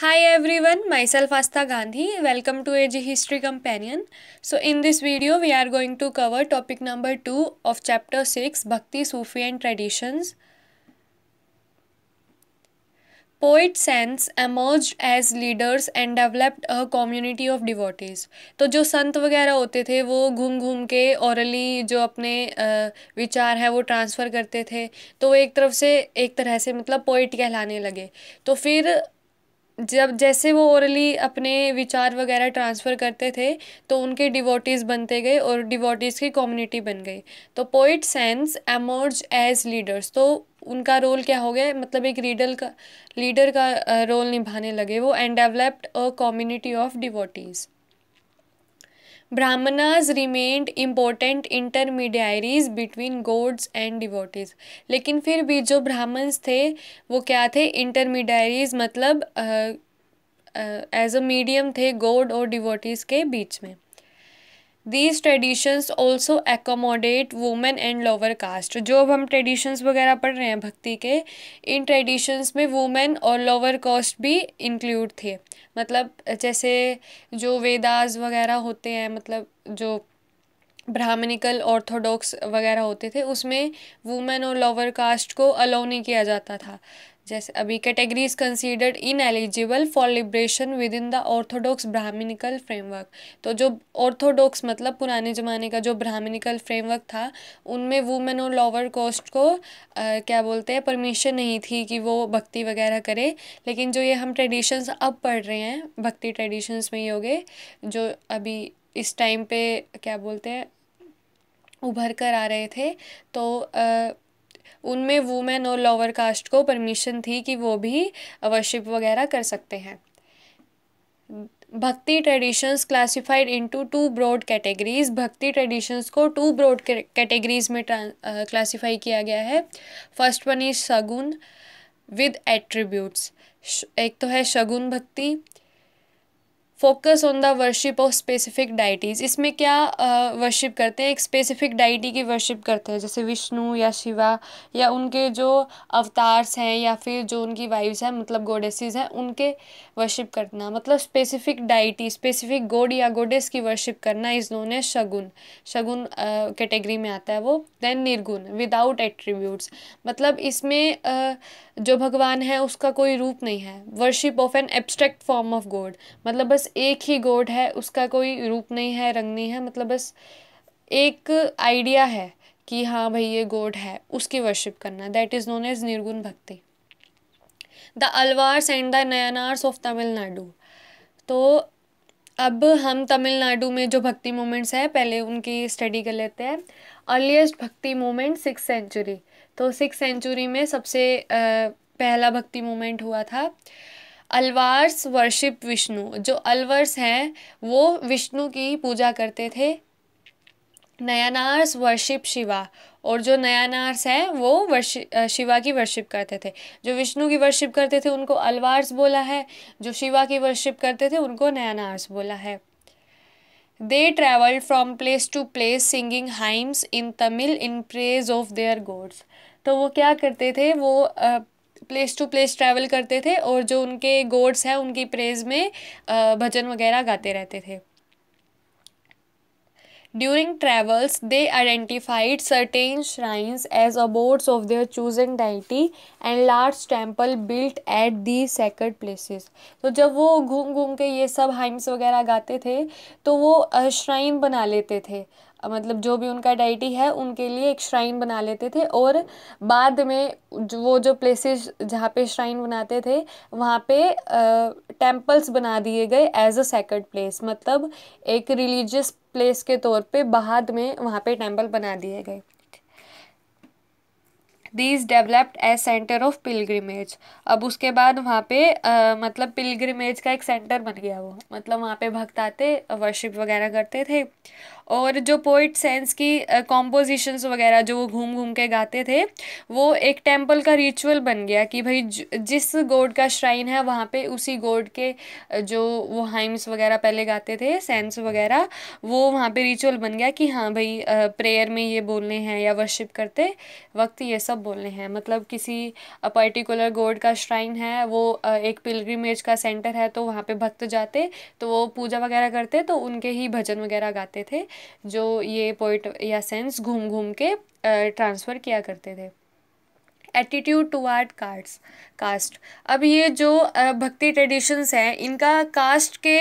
Hi everyone, myself Asta Gandhi. Welcome to AG History Companion. So in this video, we are going to cover topic number 2 of chapter 6, Bhakti, Sufi and Traditions. Poet saints emerge as leaders and developed a community of devotees तो जो संत वगैरह होते थे वो घूम घूम के औरली जो अपने विचार हैं वो ट्रांसफ़र करते थे तो वो एक तरफ से एक तरह से मतलब पोइट कहलाने लगे तो फिर जब जैसे वो औरली अपने विचार वगैरह ट्रांसफ़र करते थे तो उनके डिवोटीज़ बनते गए और डिवोटीज़ की कम्युनिटी बन गई तो poet saints emerge as leaders तो उनका रोल क्या हो गया मतलब एक रीडर का लीडर का रोल निभाने लगे वो and developed a community of devotees Brahmanas remained important intermediaries between gods and devotees लेकिन फिर भी जो ब्राह्मण्स थे वो क्या थे इंटरमीडियरीज मतलब एज अ मीडियम थे गोड और डिवोटीज़ के बीच में these traditions also accommodate women and lower caste जो अब हम ट्रेडिशंस वगैरह पढ़ रहे हैं भक्ति के इन ट्रेडिशंस में वुमेन और लोअर कास्ट भी इंक्लूड थे मतलब जैसे जो वेदास वगैरह होते हैं मतलब जो ब्राह्मणिकल ऑर्थोडॉक्स वगैरह होते थे उसमें वुमेन और लोअर कास्ट को अलाउ नहीं किया जाता था जैसे अभी categories considered ineligible for liberation within the orthodox Brahmanical framework तो जो ऑर्थोडॉक्स मतलब पुराने ज़माने का जो ब्राह्मणिकल फ्रेमवर्क था उनमें वुमेन और लोअर कास्ट को आ, क्या बोलते हैं परमिशन नहीं थी कि वो भक्ति वगैरह करे लेकिन जो ये हम ट्रेडिशंस अब पढ़ रहे हैं भक्ति ट्रेडिशंस में ही हो गए जो अभी इस टाइम पे क्या बोलते हैं उभर कर आ रहे थे तो उनमें वुमेन और लोअर कास्ट को परमिशन थी कि वो भी वर्शिप वगैरह कर सकते हैं bhakti traditions classified into two broad categories bhakti traditions को टू ब्रॉड कैटेगरीज में क्लासिफाई किया गया है first one is saguna with attributes एक तो है saguna bhakti focus on the worship of specific deities इसमें क्या वर्शिप करते हैं एक स्पेसिफिक डाइटी की वर्शिप करते हैं जैसे विष्णु या शिवा या उनके जो अवतार्स हैं या फिर जो उनकी वाइव्स हैं मतलब गोडेसिस हैं उनके वर्शिप करना मतलब स्पेसिफिक डाइटी स्पेसिफिक गोड या गोडेस की वर्शिप करना is known as saguna saguna category में आता है वो देन निर्गुण विदाउट एट्रीब्यूट्स मतलब इसमें uh, जो भगवान है उसका कोई रूप नहीं है worship of an abstract form of God मतलब बस एक ही गॉड है उसका कोई रूप नहीं है रंग नहीं है मतलब बस एक आइडिया है कि हाँ भाई ये गॉड है उसकी वर्शिप करना that is known as nirguna bhakti the Alvars and the Nayanars of Tamil Nadu तो अब हम तमिलनाडु में जो भक्ति मोमेंट्स हैं पहले उनकी स्टडी कर लेते हैं earliest bhakti movement six century तो सिक्स सेंचुरी में सबसे पहला भक्ति मोमेंट हुआ था अलवार्स वर्शिप विष्णु जो अलवर्स हैं वो विष्णु की पूजा करते थे नयानार्स वर्शिप शिवा और जो नयानार्स हैं वो वर्षि शिवा की वर्शिप करते थे जो विष्णु की वर्शिप करते थे उनको अलवार्स बोला है जो शिवा की वर्शिप करते थे उनको नयानार्स बोला है they travelled from place to place singing hymns in Tamil in praise of their gods तो वो क्या करते थे वो प्लेस टू प्लेस ट्रैवल करते थे और जो उनके गोड्स हैं उनकी प्रेज में भजन वगैरह गाते रहते थे During travels, they identified certain shrines as abodes of their chosen deity and large temple built at these sacred places. तो जब वो घूम घूम के ये सब हाइम्स वगैरह गाते थे तो वो श्राइन बना लेते थे मतलब जो भी उनका डाइटी है उनके लिए एक श्राइन बना लेते थे और बाद में जो वो जो प्लेसेस जहाँ पे श्राइन बनाते थे वहाँ पे टेम्पल्स बना दिए गए एज अ सेकंड प्लेस मतलब एक रिलीजियस प्लेस के तौर पे बाद में वहाँ पे टेम्पल बना दिए गए these developed as centre of pilgrimage अब उसके बाद वहाँ पे आ, मतलब पिलग्रिमेज का एक सेंटर बन गया वो मतलब वहाँ पे भक्त आते वर्शिप वगैरह करते थे और जो पोइट सेंस की कॉम्पोजिशंस वगैरह जो वो घूम घूम के गाते थे वो एक टेम्पल का रिचुअल बन गया कि भाई जिस गोड का श्राइन है वहाँ पे उसी गोड के जो वो हाइम्स वगैरह पहले गाते थे सेंस वगैरह वो वहाँ पे रिचुअल बन गया कि हाँ भाई प्रेयर में ये बोलने हैं या वर्शिप करते वक्त ये सब सब बोलने हैं मतलब किसी पर्टिकुलर गॉड का श्राइन है वो एक पिलग्रिमेज का सेंटर है तो वहाँ पे भक्त जाते तो वो पूजा वगैरह करते तो उनके ही भजन वगैरह गाते थे जो ये पोइट या सेंस घूम घूम के ट्रांसफ़र किया करते थे attitude towards caste अब ये जो भक्ति ट्रेडिशंस हैं इनका कास्ट के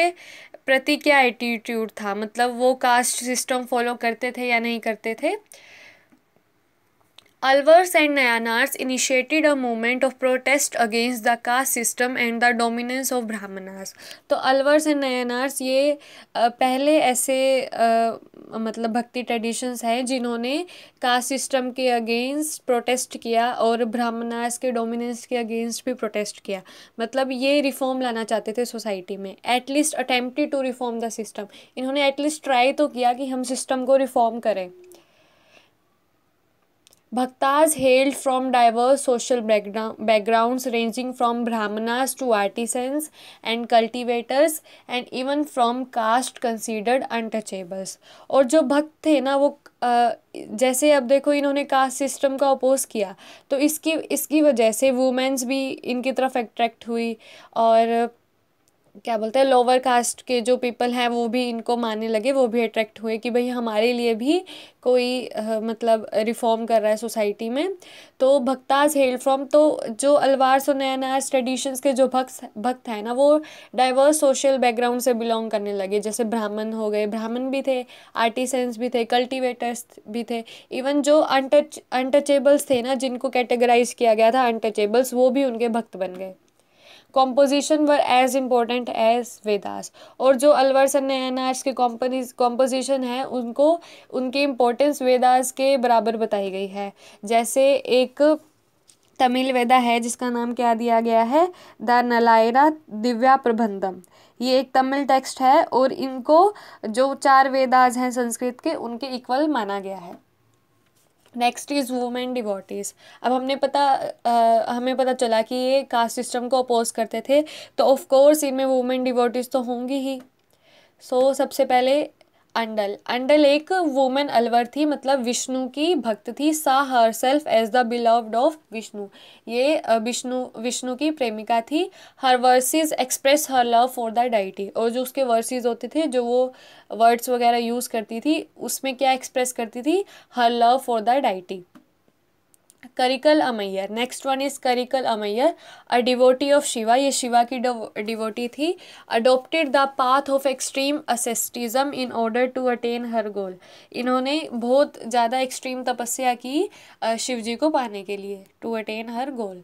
प्रति क्या एटीट्यूड था मतलब वो कास्ट सिस्टम फॉलो करते थे या नहीं करते थे Alvars and Nayanars initiated a movement of protest against the caste system and the dominance of Brahmanas तो Alvars एंड नयानार्स ये पहले ऐसे मतलब भक्ति ट्रेडिशंस हैं जिन्होंने कास्ट सिस्टम के अगेंस्ट प्रोटेस्ट किया और ब्राह्मणास के डोमिनेंस के अगेंस्ट भी प्रोटेस्ट किया मतलब ये रिफॉर्म लाना चाहते थे सोसाइटी में at least attempted to reform the system इन्होंने एटलीस्ट ट्राई तो किया कि हम सिस्टम को रिफॉर्म करें Bhaktas hailed from diverse social backgrounds ranging from Brahmanas to artisans and cultivators and even from caste considered untouchables. और जो भक्त थे ना वो जैसे अब देखो इन्होंने कास्ट सिस्टम का अपोज किया तो इसकी इसकी वजह से वुमेंस भी इनकी तरफ अट्रैक्ट हुई और क्या बोलते हैं लोअर कास्ट के जो पीपल हैं वो भी इनको मानने लगे वो भी अट्रैक्ट हुए कि भाई हमारे लिए भी कोई आ, मतलब रिफॉर्म कर रहा है सोसाइटी में तो भक्ताज हेल्ड फ्रॉम तो जो अलवार नया ट्रेडिशंस के जो भक्त भक्त हैं ना वो डाइवर्स सोशल बैकग्राउंड से बिलोंग करने लगे जैसे ब्राह्मण हो गए ब्राह्मण भी थे आर्टिसंस भी थे कल्टिवेटर्स भी थे इवन जो अनटच अनटचेबल्स थे ना जिनको कैटेगराइज किया गया था अनटचेबल्स वो भी उनके भक्त बन गए composition were as important as Vedas और जो अलवर सन एनाज के कॉम्पनीज कॉम्पोजिशन है उनको उनकी इम्पोर्टेंस वेदास के बराबर बताई गई है जैसे एक तमिल वेदा है जिसका नाम क्या दिया गया है द नलायरा दिव्या प्रबंधम ये एक तमिल टेक्स्ट है और इनको जो चार वेदाज हैं संस्कृत के उनके इक्वल माना गया है नेक्स्ट इज़ वुमेन डिवोटीज अब हमने पता आ, हमें पता चला कि ये कास्ट सिस्टम को अपोज करते थे तो ऑफ कोर्स इनमें वुमेन डिवोटीज़ तो होंगी ही सो so, सबसे पहले अंडल अंडल एक वुमेन अलवर थी मतलब विष्णु की भक्त थी saw her self as the beloved of Vishnu ये विष्णु विष्णु की प्रेमिका थी her verses express her love for the deity और जो उसके वर्सेस होते थे जो वो वर्ड्स वगैरह यूज़ करती थी उसमें क्या एक्सप्रेस करती थी her love for the deity Karaikal Ammaiyar next one is Karaikal Ammaiyar a devotee of Shiva ये शिवा की डिवोटी थी adopted the path of extreme asceticism in order to attain her goal इन्होंने बहुत ज़्यादा एक्सट्रीम तपस्या की शिव जी को पाने के लिए to attain her goal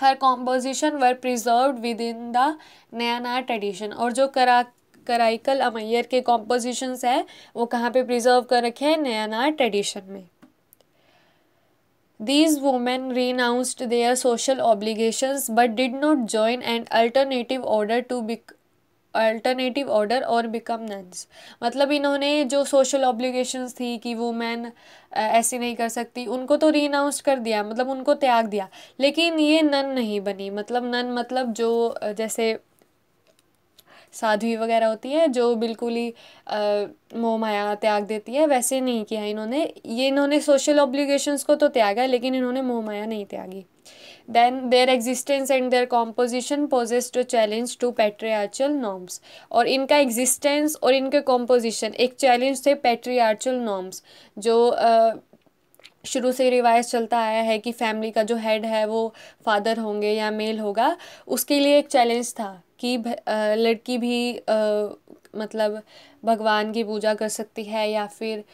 her composition were preserved within the Nayanar tradition और जो करा कराइकल अमैयर के कॉम्पोजिशंस हैं वो कहाँ पे प्रिजर्व कर रखे हैं नया नया ट्रेडिशन में These women renounced their social obligations but did not join an alternative order to be alternative order और बिकम नन्स मतलब इन्होंने जो सोशल ऑब्लिगेशंस थी कि वो मैन ऐसी नहीं कर सकती उनको तो रीनाउंस कर दिया मतलब उनको त्याग दिया लेकिन ये नन नहीं बनी मतलब नन मतलब जो जैसे साध्वी वगैरह होती है जो बिल्कुल ही मोह माया त्याग देती है वैसे नहीं किया इन्होंने ये इन्होंने सोशल ऑब्लिगेशंस को तो त्यागा लेकिन इन्होंने मोह माया नहीं त्यागी then their existence and their composition to challenge to patriarchal norms और इनका एग्जिस्टेंस और इनके कॉम्पोजिशन एक चैलेंज थे पेट्रियार्चल नॉर्म्स जो शुरू से रिवाज चलता आया है कि फैमिली का जो हेड है वो फादर होंगे या मेल होगा उसके लिए एक चैलेंज था कि लड़की भी मतलब भगवान की पूजा कर सकती है या फिर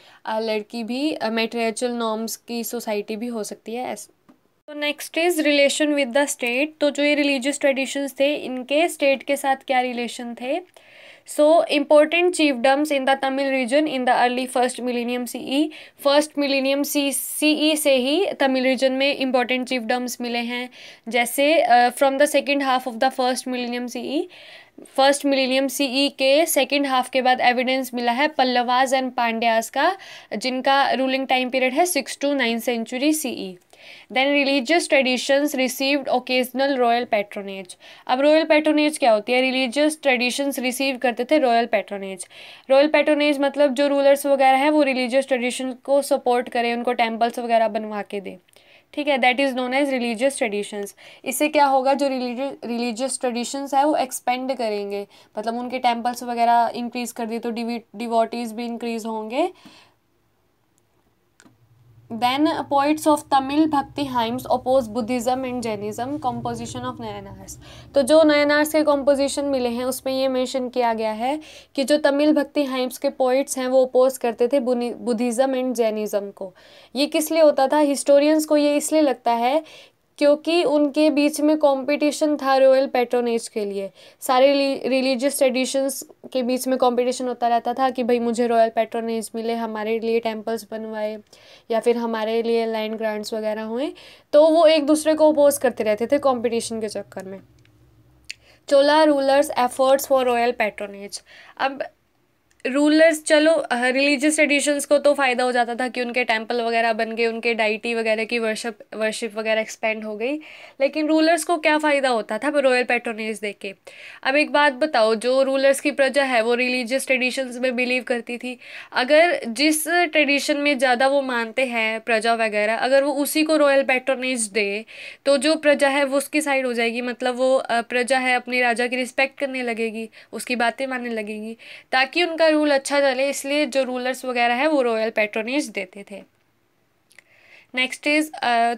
लड़की भी मेटेरियल नॉर्म्स की सोसाइटी भी हो सकती है तो next is relation with the state तो जो ये रिलीजियस ट्रेडिशंस थे इनके स्टेट के साथ क्या रिलेशन थे so important chiefdoms in the Tamil region in the early first millennium C E first millennium C C E से ही तमिल रीजन में इम्पोर्टेंट चीफडम्स मिले हैं जैसे from the second half of the first millennium C E first millennium C E के second half के बाद evidence मिला है पल्लवाज एंड पांड्यास का जिनका रूलिंग टाइम पीरियड है six to ninth century C E then religious traditions received occasional royal patronage अब royal patronage क्या होती है रिलीजियस ट्रेडिशंस रिसीव करते थे रॉयल पैट्रोनेज रॉयल पैट्रोनेज मतलब जो रूलर्स वगैरह हैं वो रिलीजियस ट्रेडिशन को सपोर्ट करें उनको टेम्पल्स वगैरह बनवा के दें ठीक है that is known as religious traditions इससे क्या होगा जो रिलीजियस ट्रेडिशंस है वो एक्सपेंड करेंगे मतलब उनके टेम्पल्स वगैरह इंक्रीज़ कर दिए तो डिवोटीज़ भी इंक्रीज़ होंगे Then poets of Tamil Bhakti hymns oppose Buddhism and Jainism. Composition of Nayanars. तो जो नयनार्स के कॉम्पोजिशन मिले हैं उसमें ये मेंशन किया गया है कि जो तमिल भक्ति हाइम्स के पोइट्स हैं वो अपोज करते थे बुद्धिज़्म एंड जैनिज़्म को ये किस लिए होता था हिस्टोरियंस को ये इसलिए लगता है क्योंकि उनके बीच में कंपटीशन था रॉयल पेट्रोनेज के लिए सारे रिलीजियस ट्रेडिशंस के बीच में कंपटीशन होता रहता था कि भाई मुझे रॉयल पेट्रोनेज मिले हमारे लिए टेम्पल्स बनवाए या फिर हमारे लिए लैंड ग्रांट्स वगैरह हुए तो वो एक दूसरे को अपोज करते रहते थे कॉम्पिटिशन के चक्कर में Chola rulers efforts for royal patronage अब रूलर्स चलो रिलीजियस ट्रेडिशंस को तो फ़ायदा हो जाता था कि उनके टेम्पल वगैरह बन गए उनके डाइटी वगैरह की वर्शिप वर्शिप वगैरह एक्सपेंड हो गई लेकिन रूलर्स को क्या फ़ायदा होता था रॉयल पेट्रोनेज देख के अब एक बात बताओ जो रूलर्स की प्रजा है वो रिलीजियस ट्रेडिशंस में बिलीव करती थी अगर जिस ट्रेडिशन में ज़्यादा वो मानते हैं प्रजा वगैरह अगर वो उसी को रॉयल पेट्रोनेज दे तो जो प्रजा है वो उसकी साइड हो जाएगी मतलब वो प्रजा है अपने राजा की रिस्पेक्ट करने लगेगी उसकी बातें मानने लगेगी ताकि उनका उनका रूल अच्छा चले इसलिए जो रूलर्स वगैरह हैं वो रॉयल पैट्रोनेज देते थे नेक्स्ट इज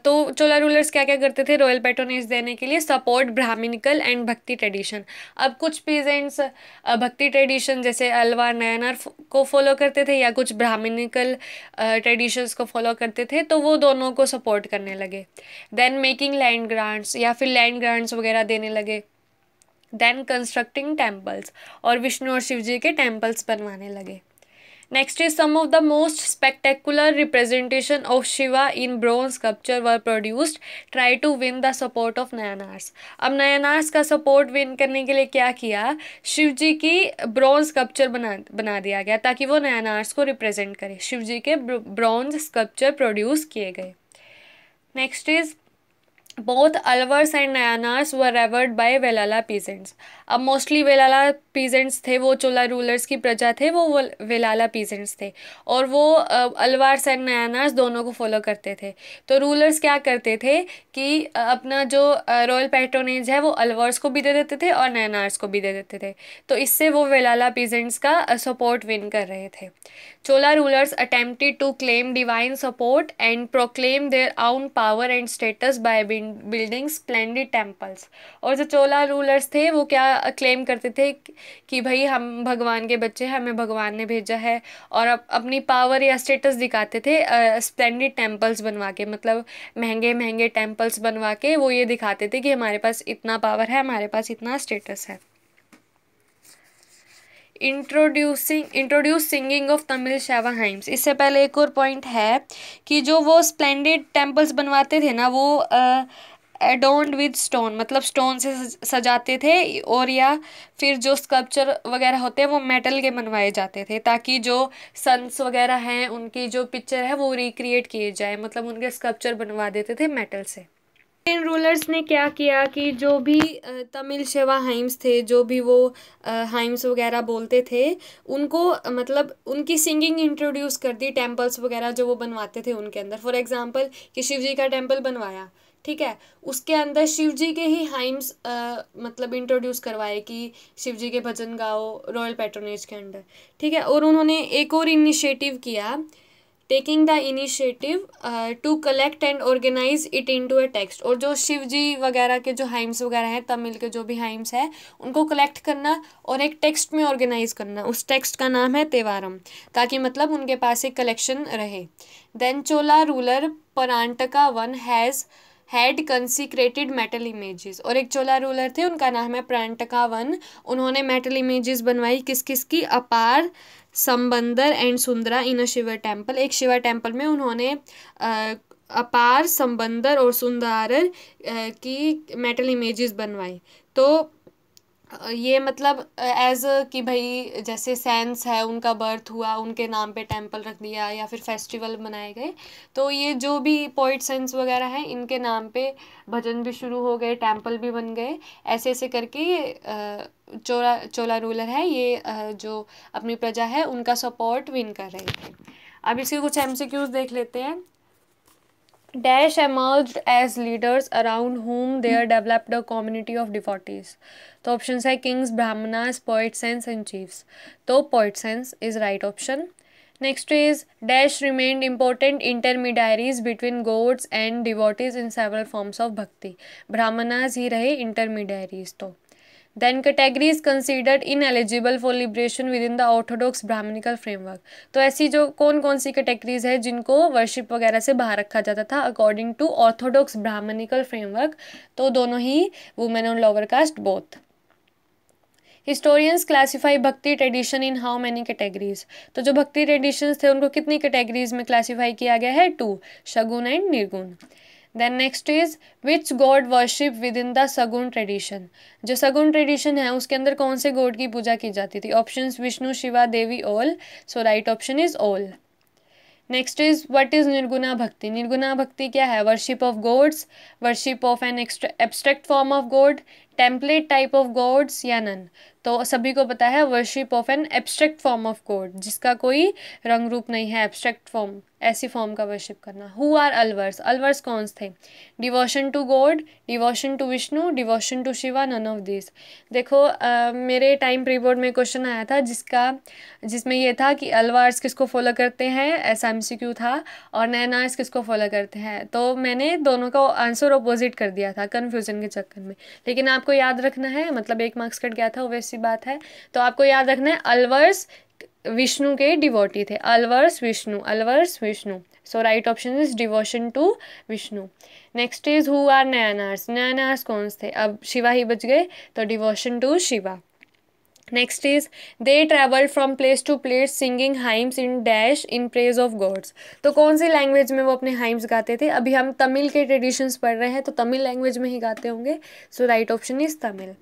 तो चोला रूलर्स क्या क्या करते थे रॉयल पैट्रोनेज देने के लिए support Brahmanical and bhakti tradition अब कुछ पीजेंट्स भक्ति ट्रेडिशन जैसे अलवा नयनर को फॉलो करते थे या कुछ ब्राह्मिनिकल ट्रेडिशंस को फॉलो करते थे तो वो दोनों को सपोर्ट करने लगे देन मेकिंग लैंड ग्रांट्स या फिर लैंड ग्रांट्स वगैरह देने लगे देन कंस्ट्रक्टिंग टेम्पल्स और विष्णु और शिव जी के टेम्पल्स बनवाने लगे next is some of the most spectacular representation of Shiva in bronze sculpture were produced try to win the support of Nayanars अब नयनार्स का सपोर्ट विन करने के लिए क्या किया शिव जी की ब्रोंज स्कल्पचर बना बना दिया गया ताकि वो नयनार्स को रिप्रेजेंट करे शिव जी के ब्रोंज स्कल्पचर प्रोड्यूस किए गए next is Both Alvars and Nayanars were revered by Vellala peasants अब मोस्टली वेलाला पीजेंट्स थे वो चोला रूलर्स की प्रजा थे वो वेलाला पीजेंट्स थे और वो अलवार्स एंड नयानार्स दोनों को फॉलो करते थे तो रूलर्स क्या करते थे कि अपना जो रॉयल पैट्रोनेज है वो अलवर्स को भी दे देते थे और नयानार्स को भी दे देते थे तो इससे वो वेलाला पीजेंट्स का सपोर्ट विन कर रहे थे Chola rulers attempted to claim divine support and proclaim their own power and status by building splendid temples और जो चोला रूलर्स थे वो क्या क्लेम करते थे कि भाई हम भगवान के बच्चे हैं हमें भगवान ने भेजा है और अप, अपनी पावर या स्टेटस दिखाते थे स्प्लेंडेड टेम्पल्स बनवा के मतलब महंगे महंगे टेम्पल्स बनवा के वो ये दिखाते थे कि हमारे पास इतना पावर है हमारे पास इतना स्टेटस है introducing introduce singing of Tamil Shaiva hymns इससे पहले एक और पॉइंट है कि जो वो स्पलेंडेड टेम्पल्स बनवाते थे ना वो एडोन्ड विद स्टोन मतलब स्टोन से सजाते थे और या फिर जो स्कल्पचर वगैरह होते हैं वो मेटल के बनवाए जाते थे ताकि जो सन्स वगैरह हैं उनकी जो पिक्चर है वो रिक्रिएट किए जाए मतलब उनके स्कल्पचर बनवा देते थे मेटल से इन रूलर्स ने क्या किया कि जो भी तमिल शेवा हाइम्स थे जो भी वो हाइम्स वगैरह बोलते थे उनको मतलब उनकी सिंगिंग इंट्रोड्यूस कर दी टेम्पल्स वगैरह जो वो बनवाते थे उनके अंदर फॉर एग्जांपल कि शिव जी का टेम्पल बनवाया ठीक है उसके अंदर शिव जी के ही हाइम्स आ, मतलब इंट्रोड्यूस करवाए कि शिव जी के भजन गाओ रॉयल पेट्रोनेज के अंडर ठीक है और उन्होंने एक और इनिशिएटिव किया taking the initiative to collect and organise it into a text और जो शिव जी वगैरह के जो हाइम्स वगैरह हैं तमिल के जो भी हाइम्स हैं उनको कलेक्ट करना और एक टेक्स्ट में ऑर्गेनाइज करना उस टेक्स्ट का नाम है तेवारम ताकि मतलब उनके पास एक कलेक्शन रहे then Chola ruler Parantaka one has had consecrated metal images और एक चोला रूलर थे उनका नाम है प्रांटका वन उन्होंने मेटल इमेजेस बनवाई किस किस की Appar Sambandar and Sundara in a Shiva temple एक शिवा टेम्पल में उन्होंने अपार संबंदर और सुंदर की मेटल इमेजेस बनवाई तो ये मतलब एज कि भाई जैसे सेंस है उनका बर्थ हुआ उनके नाम पे टेंपल रख दिया या फिर फेस्टिवल मनाए गए तो ये जो भी पोइट सेंस वगैरह हैं इनके नाम पे भजन भी शुरू हो गए टेंपल भी बन गए ऐसे ऐसे करके चोला चोला रूलर है ये जो अपनी प्रजा है उनका सपोर्ट विन कर रहे थे अब इसके कुछ एम देख लेते हैं Daesh emerged as leaders around whom there developed a community of devotees. तो options है kings, brahmanas, poets and chiefs. तो poets is right option. Next is Dash remained important intermediaries between gods and devotees in several forms of bhakti. Brahmanas ही रहे intermediaries तो. Then category is considered ineligible for liberation within the orthodox Brahmanical framework तो ऐसी जो कौन कौन सी categories है जिनको worship वगैरह से बाहर रखा जाता था according to orthodox Brahmanical framework तो दोनों ही वुमेन और lower caste both historians classify bhakti tradition in how many categories तो जो भक्ति ट्रेडिशंस थे उनको कितनी कैटेगरीज में क्लासीफाई किया गया है two saguna and nirguna then next is which god worship within the saguna tradition जो सगुन ट्रेडिशन है उसके अंदर कौन से गॉड की पूजा की जाती थी option Vishnu Shiva Devi all so right option is all next is what is nirguna bhakti nirguna bhakti क्या है worship of gods worship of an abstract form of God template type of gods या नन तो सभी को पता है worship of an abstract form of God जिसका कोई रंग रूप नहीं है एब्स्ट्रैक्ट फॉर्म ऐसी फॉर्म का वर्शिप करना हु आर अलवर्स अलवर्स कौन थे devotion to God devotion to Vishnu devotion to Shiva none of this देखो आ, मेरे टाइम प्री बोर्ड में क्वेश्चन आया था जिसका जिसमें यह था कि अलवर्स किसको फॉलो करते हैं एस एम सी क्यू था और नैनार्स किसको फॉलो करते हैं तो मैंने दोनों का आंसर अपोजिट कर दिया था कन्फ्यूजन के चक्कर में लेकिन आपको याद रखना है मतलब एक मार्क्स कट गया था वैसे सी बात है तो आपको याद रखना है अलवर्स विष्णु के डिवोटी थे Alvars Vishnu Alvars Vishnu so right option is devotion to Vishnu next is who are Nayanars Nayanars कौन थे अब शिवा ही बच गए तो devotion to Shiva next is they travel from place to place singing hymns in dash in praise of gods तो कौन सी लैंग्वेज में वो अपने हाइम्स गाते थे अभी हम तमिल के ट्रेडिशंस पढ़ रहे हैं तो तमिल लैंग्वेज में ही गाते होंगे so right option is Tamil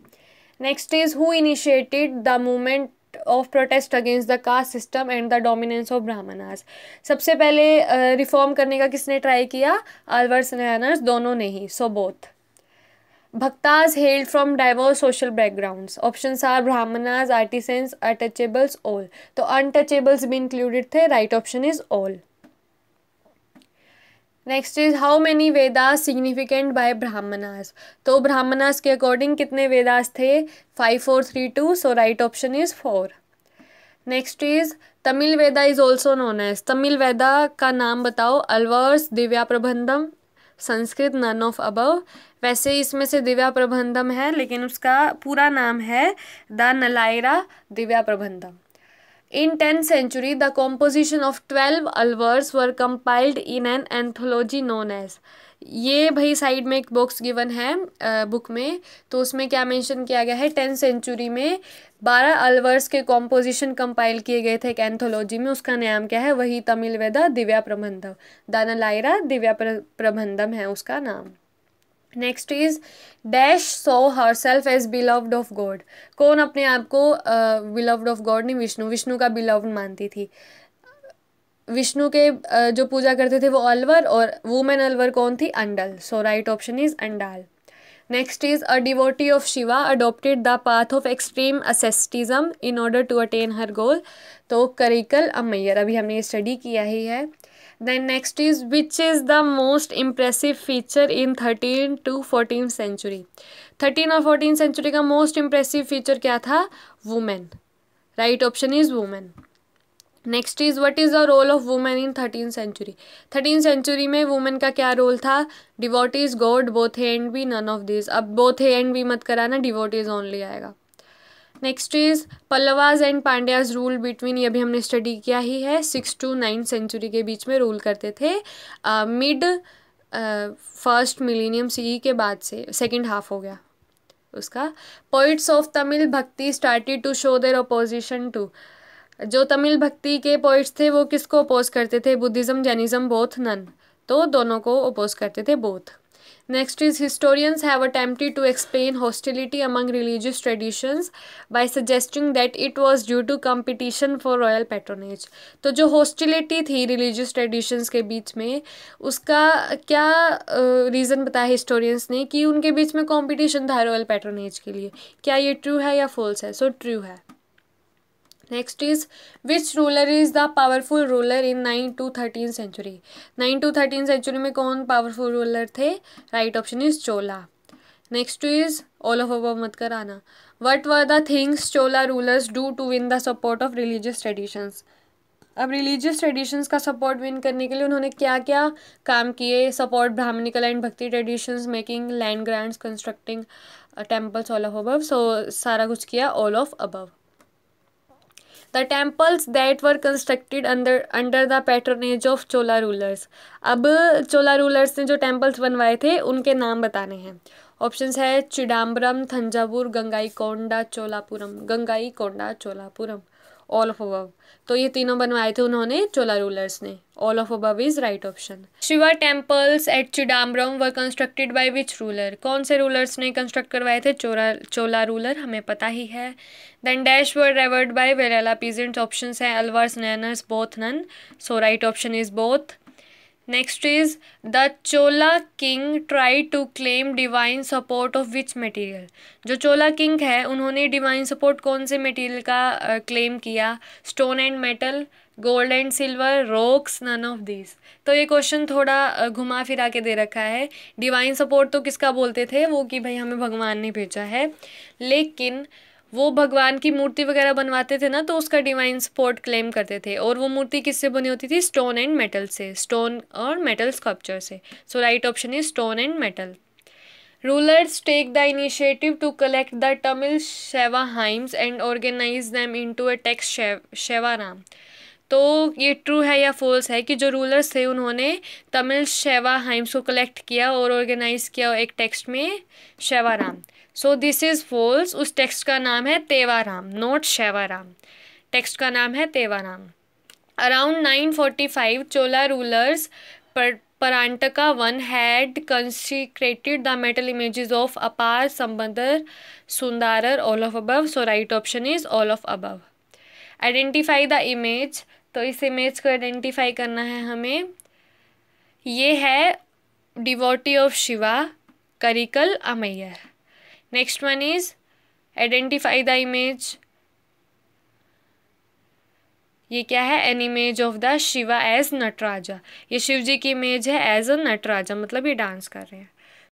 next is who initiated the movement of protest against the caste system and the dominance of Brahmanas सबसे पहले रिफॉर्म uh, करने का किसने ट्राई किया आलवर्स नैनर्स दोनों ने ही so both bhaktas hailed from diverse social backgrounds option are Brahmanas artisans untouchables all तो अनटचेबल्स भी इंक्लूडेड थे right option is all next is how many Vedas significant by Brahmanas तो ब्राह्मणास के अकॉर्डिंग कितने वेदास थे five four three two so right option is four next is Tamil Veda is also known as Tamil Veda का नाम बताओ Alvars Divya Prabandham Sanskrit none of above वैसे इसमें से दिव्या प्रबंधम है लेकिन उसका पूरा नाम है the Nalayira Divya Prabandham In 10th century, the composition of 12 alvars were compiled in an anthology known as ये भाई साइड में एक बॉक्स गिवन है बुक में तो उसमें क्या मेंशन किया गया है टेंथ सेंचुरी में बारह अलवर्स के कॉम्पोजिशन कंपाइल किए गए थे एक एंथोलॉजी में उसका नाम क्या है वही तमिल वेदा दिव्या प्रबंधम दाना लायरा दिव्या प्रबंधम है उसका नाम next is dash so her self as beloved of god कौन अपने आप को बिलव्ड ऑफ गॉड नहीं विष्णु विष्णु का बिलव्ड मानती थी विष्णु के uh, जो पूजा करते थे वो अलवर और वुमेन अलवर कौन थी Andal so right option is Andal next is a devotee of Shiva adopted the path of extreme asceticism in order to attain her goal तो करिकल अमैयर अभी हमने ये स्टडी किया ही है then next is which is the most impressive feature in thirteen to fourteen century thirteen और fourteen century का most impressive feature क्या था women right option is women next is what is the role of women in thirteen century thirteen century में women का क्या रोल था devote is god both and B none of this अब both and B मत कराना devote is only आएगा next is Pallavas and Pandyas rule between ये भी हमने स्टडी किया ही है सिक्स टू नाइन सेंचुरी के बीच में रूल करते थे मिड फर्स्ट मिलीनियम सी के बाद से सेकेंड हाफ हो गया उसका poets of Tamil bhakti started to show their opposition to जो तमिल भक्ति के पोइट्स थे वो किसको अपोज करते थे बुद्धिज़्म जैनिज़्म बोथ नन तो दोनों को अपोज करते थे both Next is historians have attempted to explain hostility among religious traditions by suggesting that it was due to competition for royal patronage. तो जो hostility थी religious traditions के बीच में उसका क्या reason बताया historians ने कि उनके बीच में competition था royal patronage के लिए क्या ये true है या false है? So true है next is which ruler is the powerful ruler in nine to thirteen century nine to thirteen century में कौन पावरफुल रूलर थे right option is Chola next is all of अब मत कराना what were the things Chola rulers do to win the support of religious traditions अब religious traditions का support win करने के लिए उन्होंने क्या क्या काम किए support Brahmanical and bhakti traditions making land grants constructing temples all of above so सारा कुछ किया all of above the temples that were constructed under under the patronage of Chola rulers अब चोला रूलर्स ने जो टेम्पल्स बनवाए थे उनके नाम बताने हैं ऑप्शंस है Chidambaram Thanjavur Gangai Konda Cholapuram Gangai Konda Cholapuram all of above तो ये तीनों बनवाए थे उन्होंने चोला रूलर्स ने all of above is right option Shiva temples at Chidambaram were constructed by which ruler कौन से रूलर्स ने कंस्ट्रक्ट करवाए थे चोरा चोला रूलर हमें पता ही है then dash were revered by Vellala peasants option है Alvars Nayanars both none so right option is both next is the Chola king try to claim divine support of which material जो चोला किंग है उन्होंने डिवाइन सपोर्ट कौन से मटीरियल का क्लेम uh, किया stone and metal gold and silver rocks none of this तो ये question थोड़ा घुमा फिरा के दे रखा है डिवाइन सपोर्ट तो किसका बोलते थे वो कि भाई हमें भगवान ने भेजा है लेकिन uh, वो भगवान की मूर्ति वगैरह बनवाते थे ना तो उसका डिवाइन सपोर्ट क्लेम करते थे और वो मूर्ति किससे बनी होती थी स्टोन एंड मेटल से स्टोन और मेटल स्कल्पचर से so right option is stone and metal rulers take the take to collect the Tamil Shaiva hymns and organise them into a text Tevaram तो ये ट्रू है या फॉल्स है कि जो रूलर्स थे उन्होंने तमिल शेवा हाइम्स को कलेक्ट किया और ऑर्गेनाइज किया एक टेक्स्ट में Tevaram so this is false उस टेक्स्ट का नाम है तेवाराम नोट शेवाराम टेक्स्ट का नाम है Tevaram around nine forty five Chola rulers Parantaka one had consecrated the metal images of Appar Sambandar Sundarar all of above so right option is all of above identify the image तो इस image को आइडेंटिफाई करना है हमें ये है devotee of Shiva Karaikal Ammaiyar next one is identify the image ये क्या है an image of the Shiva as Nataraja ये शिव जी की इमेज है एज अ नटराजा मतलब ये डांस कर रहे हैं